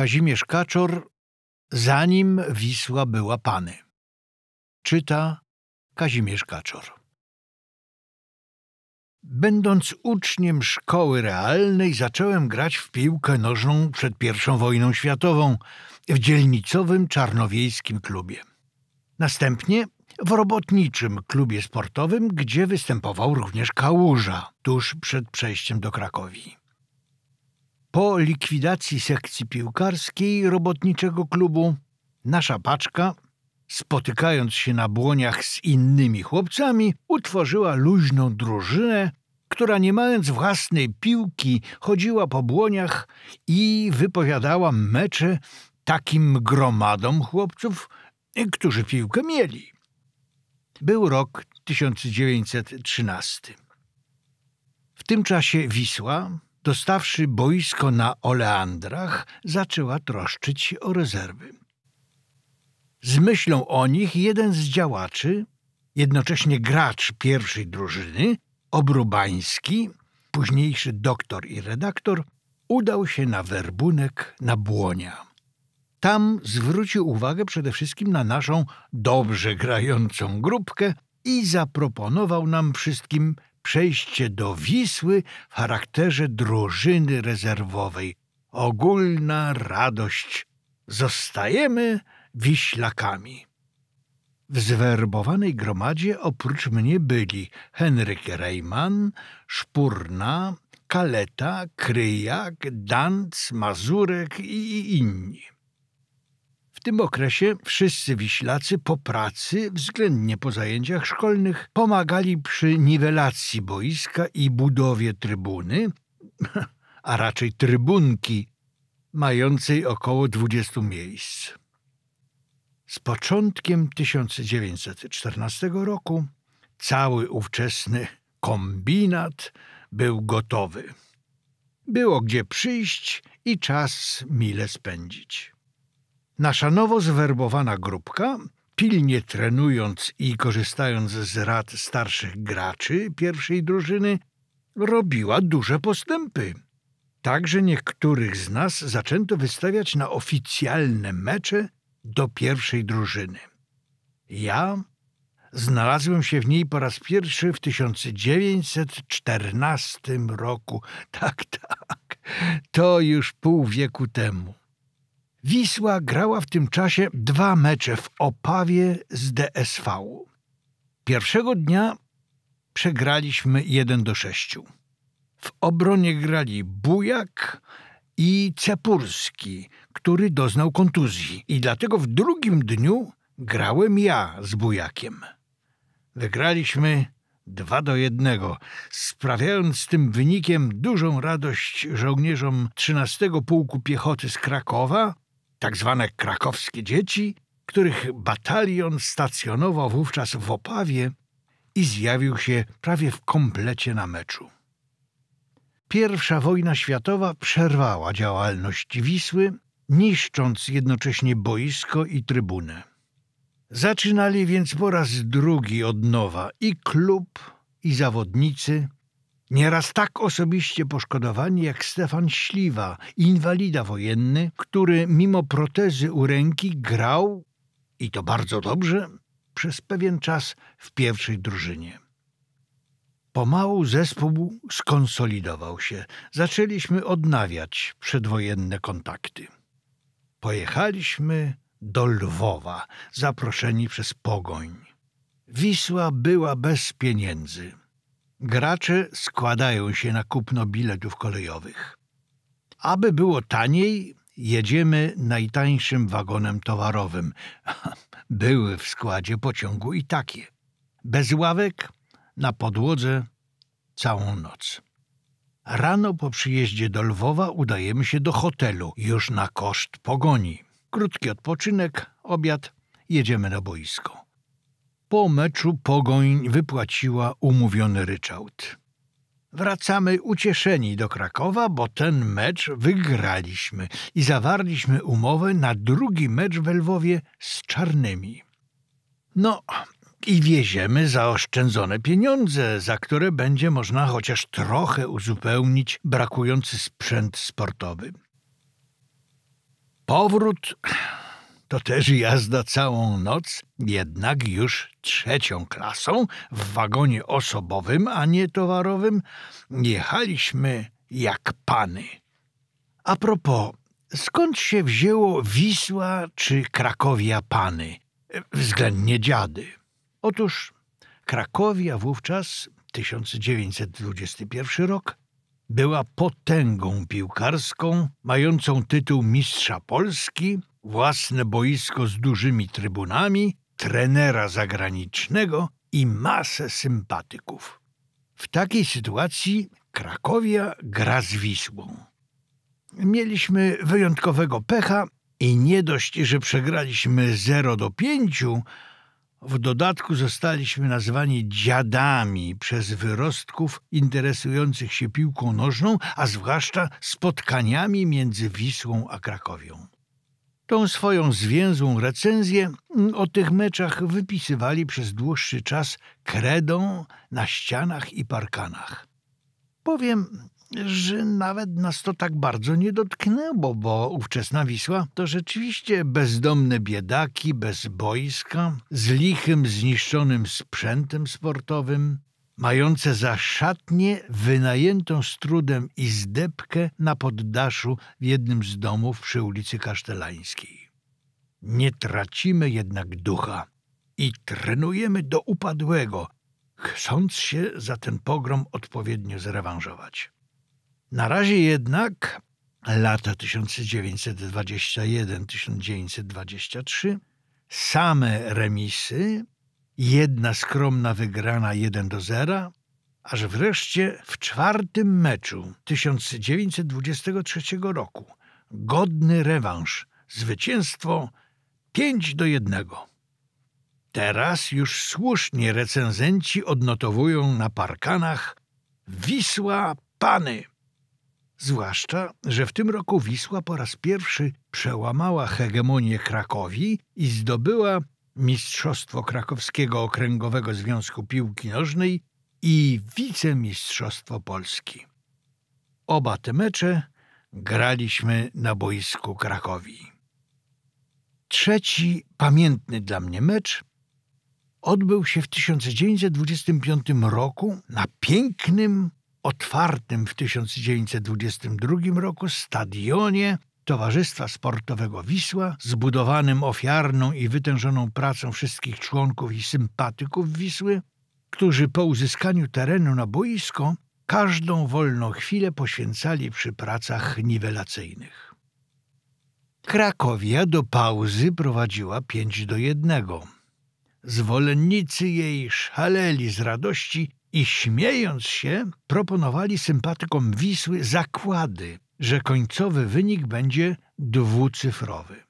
Kazimierz Kaczor, zanim Wisła była Pany. Czyta Kazimierz Kaczor. Będąc uczniem szkoły realnej, zacząłem grać w piłkę nożną przed I wojną światową w dzielnicowym czarnowiejskim klubie. Następnie w robotniczym klubie sportowym, gdzie występował również kałuża tuż przed przejściem do Krakowi. Po likwidacji sekcji piłkarskiej robotniczego klubu, nasza paczka, spotykając się na błoniach z innymi chłopcami, utworzyła luźną drużynę, która nie mając własnej piłki, chodziła po błoniach i wypowiadała mecze takim gromadom chłopców, którzy piłkę mieli. Był rok 1913. W tym czasie Wisła, dostawszy boisko na Oleandrach, zaczęła troszczyć się o rezerwy. Z myślą o nich jeden z działaczy, jednocześnie gracz pierwszej drużyny, Obrubański, późniejszy doktor i redaktor, udał się na werbunek na Błonia. Tam zwrócił uwagę przede wszystkim na naszą dobrze grającą grupkę i zaproponował nam wszystkim przejście do Wisły w charakterze drużyny rezerwowej. Ogólna radość. Zostajemy Wiślakami. W zwerbowanej gromadzie oprócz mnie byli Henryk Rejman, Szpurna, Kaleta, Kryjak, Danc, Mazurek i inni. W tym okresie wszyscy wiślacy po pracy, względnie po zajęciach szkolnych, pomagali przy niwelacji boiska i budowie trybuny, a raczej trybunki, mającej około 20 miejsc. Z początkiem 1914 roku cały ówczesny kombinat był gotowy. Było gdzie przyjść i czas mile spędzić. Nasza nowo zwerbowana grupka, pilnie trenując i korzystając z rad starszych graczy pierwszej drużyny, robiła duże postępy. Także niektórych z nas zaczęto wystawiać na oficjalne mecze do pierwszej drużyny. Ja znalazłem się w niej po raz pierwszy w 1914 roku. Tak, tak, to już pół wieku temu. Wisła grała w tym czasie dwa mecze w Opawie z DSV. Pierwszego dnia przegraliśmy 1 do 6. W obronie grali Bujak i Cepurski, który doznał kontuzji i dlatego w drugim dniu grałem ja z Bujakiem. Wygraliśmy 2 do 1, sprawiając tym wynikiem dużą radość żołnierzom 13 Pułku Piechoty z Krakowa tak zwane krakowskie dzieci, których batalion stacjonował wówczas w Opawie i zjawił się prawie w komplecie na meczu. Pierwsza wojna światowa przerwała działalność Wisły, niszcząc jednocześnie boisko i trybunę. Zaczynali więc po raz drugi od nowa i klub, i zawodnicy – Nieraz tak osobiście poszkodowani jak Stefan Śliwa, inwalida wojenny, który mimo protezy u ręki grał, i to bardzo dobrze, przez pewien czas w pierwszej drużynie. Pomału zespół skonsolidował się. Zaczęliśmy odnawiać przedwojenne kontakty. Pojechaliśmy do Lwowa, zaproszeni przez pogoń. Wisła była bez pieniędzy. Gracze składają się na kupno biletów kolejowych. Aby było taniej, jedziemy najtańszym wagonem towarowym. Były w składzie pociągu i takie. Bez ławek, na podłodze, całą noc. Rano po przyjeździe do Lwowa udajemy się do hotelu, już na koszt pogoni. Krótki odpoczynek, obiad, jedziemy na boisko. Po meczu Pogoń wypłaciła umówiony ryczałt. Wracamy ucieszeni do Krakowa, bo ten mecz wygraliśmy i zawarliśmy umowę na drugi mecz w Lwowie z Czarnymi. No i wieziemy zaoszczędzone pieniądze, za które będzie można chociaż trochę uzupełnić brakujący sprzęt sportowy. Powrót to też jazda całą noc, jednak już trzecią klasą w wagonie osobowym, a nie towarowym, jechaliśmy jak pany. A propos, skąd się wzięło Wisła czy Krakowia pany, względnie dziady? Otóż Krakowia wówczas, 1921 rok, była potęgą piłkarską, mającą tytuł Mistrza Polski – własne boisko z dużymi trybunami, trenera zagranicznego i masę sympatyków. W takiej sytuacji Krakowia gra z Wisłą. Mieliśmy wyjątkowego pecha i nie dość, że przegraliśmy 0 do 5, w dodatku zostaliśmy nazwani dziadami przez wyrostków interesujących się piłką nożną, a zwłaszcza spotkaniami między Wisłą a Krakowią. Tą swoją zwięzłą recenzję o tych meczach wypisywali przez dłuższy czas kredą na ścianach i parkanach. Powiem, że nawet nas to tak bardzo nie dotknęło, bo ówczesna Wisła to rzeczywiście bezdomne biedaki bez boiska, z lichym, zniszczonym sprzętem sportowym, mające za szatnie wynajętą z trudem izdebkę na poddaszu w jednym z domów przy ulicy Kasztelańskiej. Nie tracimy jednak ducha i trenujemy do upadłego, chcąc się za ten pogrom odpowiednio zrewanżować. Na razie jednak lata 1921-1923 same remisy jedna skromna wygrana 1 do 0, aż wreszcie w czwartym meczu 1923 roku godny rewanż, zwycięstwo 5 do 1. Teraz już słusznie recenzenci odnotowują na parkanach Wisła Pany. Zwłaszcza, że w tym roku Wisła po raz pierwszy przełamała hegemonię Krakowi i zdobyła Mistrzostwo Krakowskiego Okręgowego Związku Piłki Nożnej i Wicemistrzostwo Polski. Oba te mecze graliśmy na boisku Krakowi. Trzeci pamiętny dla mnie mecz odbył się w 1925 roku na pięknym, otwartym w 1922 roku stadionie Towarzystwa Sportowego Wisła, zbudowanym ofiarną i wytężoną pracą wszystkich członków i sympatyków Wisły, którzy po uzyskaniu terenu na boisko każdą wolną chwilę poświęcali przy pracach niwelacyjnych. Krakowia do pauzy prowadziła 5 do 1. Zwolennicy jej szaleli z radości i śmiejąc się proponowali sympatykom Wisły zakłady że końcowy wynik będzie dwucyfrowy.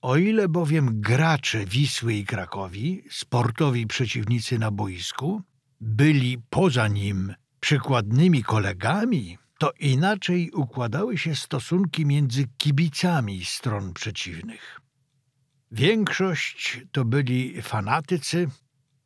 O ile bowiem gracze Wisły i Krakowi, sportowi przeciwnicy na boisku, byli poza nim przykładnymi kolegami, to inaczej układały się stosunki między kibicami stron przeciwnych. Większość to byli fanatycy,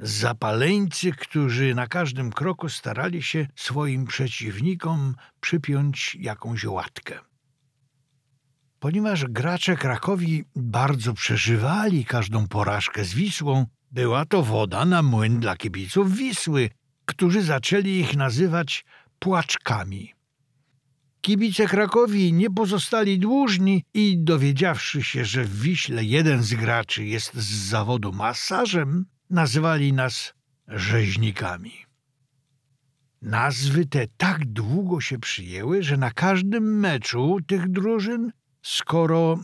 zapaleńcy, którzy na każdym kroku starali się swoim przeciwnikom przypiąć jakąś łatkę. Ponieważ gracze Krakowi bardzo przeżywali każdą porażkę z Wisłą, była to woda na młyn dla kibiców Wisły, którzy zaczęli ich nazywać płaczkami. Kibice Krakowi nie pozostali dłużni i dowiedziawszy się, że w Wiśle jeden z graczy jest z zawodu masażem, nazywali nas rzeźnikami. Nazwy te tak długo się przyjęły, że na każdym meczu tych drużyn, skoro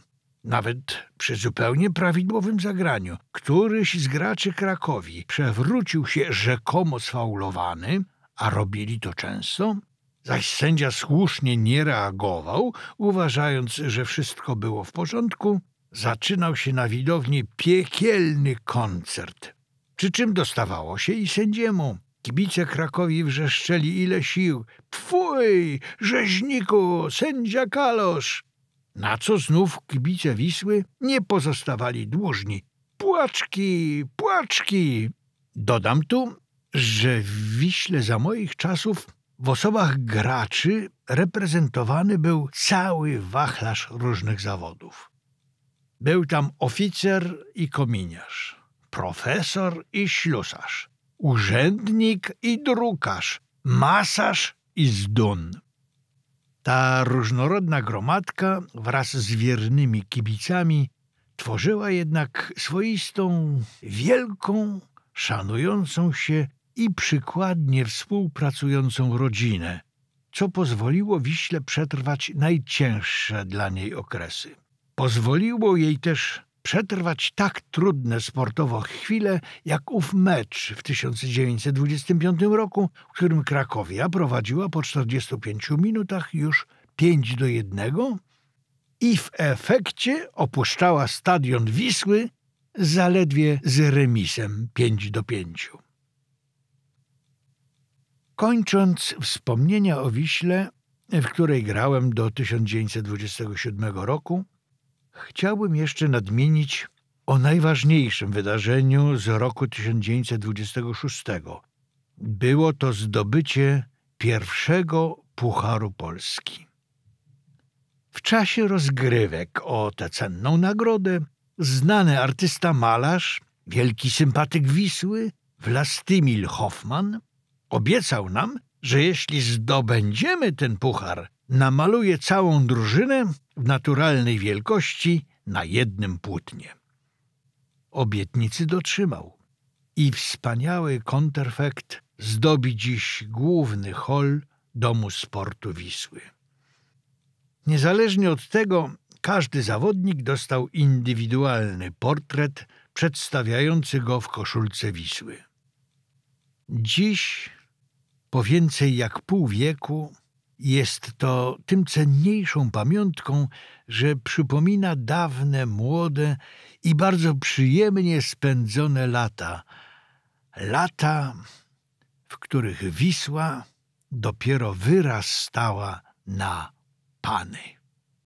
nawet przy zupełnie prawidłowym zagraniu, któryś z graczy Krakowi przewrócił się rzekomo sfaulowany, a robili to często, zaś sędzia słusznie nie reagował, uważając, że wszystko było w porządku, zaczynał się na widowni piekielny koncert przy czym dostawało się i sędziemu. Kibice Krakowi wrzeszczeli ile sił. Pfuj, rzeźniku, sędzia Kalosz! Na co znów kibice Wisły nie pozostawali dłużni. Płaczki, płaczki! Dodam tu, że w Wiśle za moich czasów w osobach graczy reprezentowany był cały wachlarz różnych zawodów. Był tam oficer i kominiarz profesor i ślusarz, urzędnik i drukarz, masaż i zdon. Ta różnorodna gromadka wraz z wiernymi kibicami tworzyła jednak swoistą, wielką, szanującą się i przykładnie współpracującą rodzinę, co pozwoliło Wiśle przetrwać najcięższe dla niej okresy. Pozwoliło jej też przetrwać tak trudne sportowo chwile jak ów mecz w 1925 roku, w którym Krakowia prowadziła po 45 minutach już 5 do 1 i w efekcie opuszczała stadion Wisły zaledwie z remisem 5 do 5. Kończąc wspomnienia o Wiśle, w której grałem do 1927 roku, Chciałbym jeszcze nadmienić o najważniejszym wydarzeniu z roku 1926. Było to zdobycie pierwszego Pucharu Polski. W czasie rozgrywek o tę cenną nagrodę znany artysta malarz, wielki sympatyk Wisły, Wlastymil Hoffman, obiecał nam, że jeśli zdobędziemy ten puchar, namaluje całą drużynę w naturalnej wielkości na jednym płótnie. Obietnicy dotrzymał i wspaniały konterfekt zdobi dziś główny hol Domu Sportu Wisły. Niezależnie od tego, każdy zawodnik dostał indywidualny portret przedstawiający go w koszulce Wisły. Dziś, po więcej jak pół wieku, jest to tym cenniejszą pamiątką, że przypomina dawne, młode i bardzo przyjemnie spędzone lata. Lata, w których Wisła dopiero wyrastała na Pany.